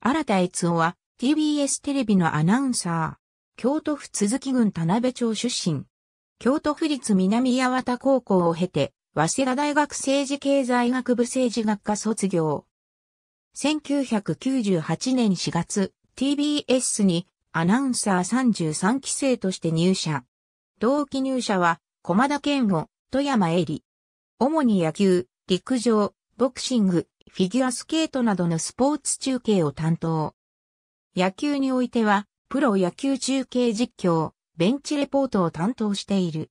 新田悦夫は TBS テレビのアナウンサー。京都府鈴木郡田辺町出身。京都府立南八幡高校を経て、早稲田大学政治経済学部政治学科卒業。1998年4月、TBS にアナウンサー33期生として入社。同期入社は、駒田健吾、富山恵里。主に野球、陸上、ボクシング、フィギュアスケートなどのスポーツ中継を担当。野球においては、プロ野球中継実況、ベンチレポートを担当している。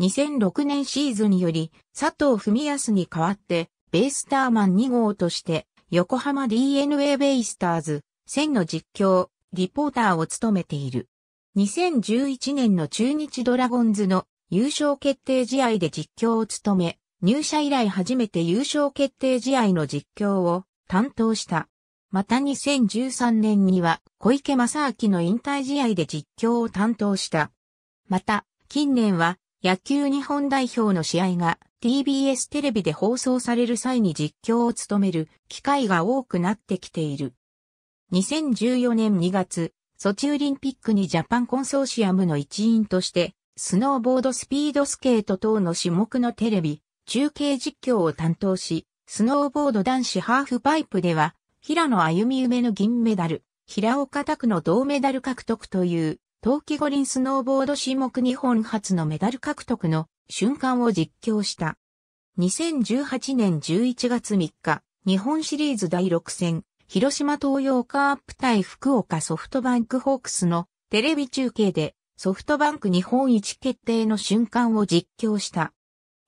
2006年シーズンにより、佐藤文康に代わって、ベイスターマン2号として、横浜 DNA ベイスターズ、1000の実況、リポーターを務めている。2011年の中日ドラゴンズの優勝決定試合で実況を務め、入社以来初めて優勝決定試合の実況を担当した。また2013年には小池正明の引退試合で実況を担当した。また、近年は野球日本代表の試合が TBS テレビで放送される際に実況を務める機会が多くなってきている。2014年2月、ソチオリンピックにジャパンコンソーシアムの一員として、スノーボードスピードスケート等の種目のテレビ、中継実況を担当し、スノーボード男子ハーフパイプでは、平野歩み夢の銀メダル、平岡拓の銅メダル獲得という、冬季五輪スノーボード種目日本初のメダル獲得の瞬間を実況した。2018年11月3日、日本シリーズ第6戦、広島東洋カープ対福岡ソフトバンクホークスのテレビ中継でソフトバンク日本一決定の瞬間を実況した。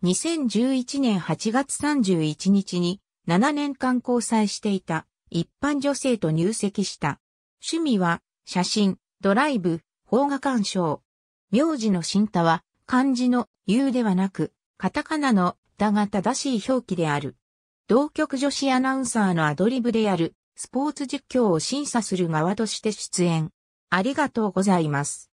2011年8月31日に7年間交際していた一般女性と入籍した。趣味は写真、ドライブ、邦画鑑賞。名字の新田は漢字の言うではなく、カタカナのだが正しい表記である。同局女子アナウンサーのアドリブであるスポーツ実況を審査する側として出演。ありがとうございます。